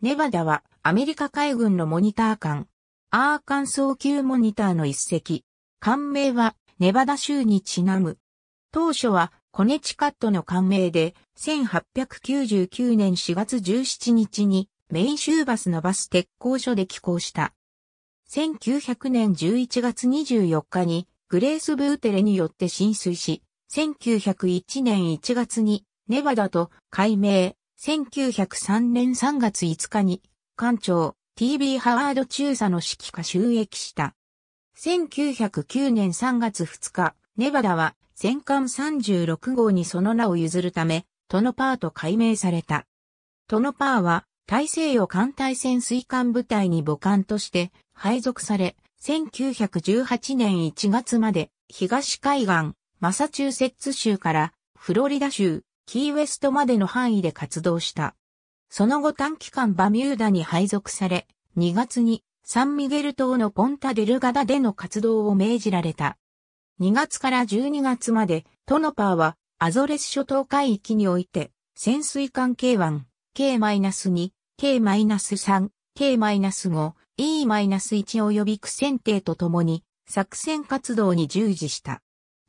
ネバダはアメリカ海軍のモニター艦、アーカンソー級モニターの一隻。艦名はネバダ州にちなむ。当初はコネチカットの艦名で1899年4月17日にメイン州バスのバス鉄工所で寄港した。1900年11月24日にグレース・ブーテレによって浸水し、1901年1月にネバダと改名、1903年3月5日に、艦長、T.B. ハワード中佐の指揮下収益した。1909年3月2日、ネバダは戦艦36号にその名を譲るため、トノパーと改名された。トノパーは、大西洋艦隊潜水艦部隊に母艦として配属され、1918年1月まで東海岸、マサチューセッツ州からフロリダ州、キーウェストまでの範囲で活動した。その後短期間バミューダに配属され、2月にサンミゲル島のポンタデルガダでの活動を命じられた。2月から12月までトノパーはアゾレス諸島海域において潜水艦 K1、K-2、K-3、K-5、E-1 及び苦戦艇とともに作戦活動に従事した。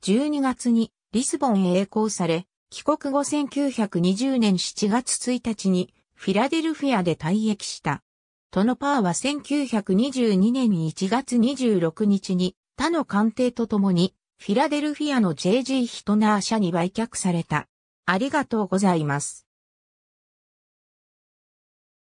12月にリスボンへ栄光され、帰国後1920年7月1日にフィラデルフィアで退役した。トノパーは1922年1月26日に他の官邸とともにフィラデルフィアの JG ヒトナー社に売却された。ありがとうございます。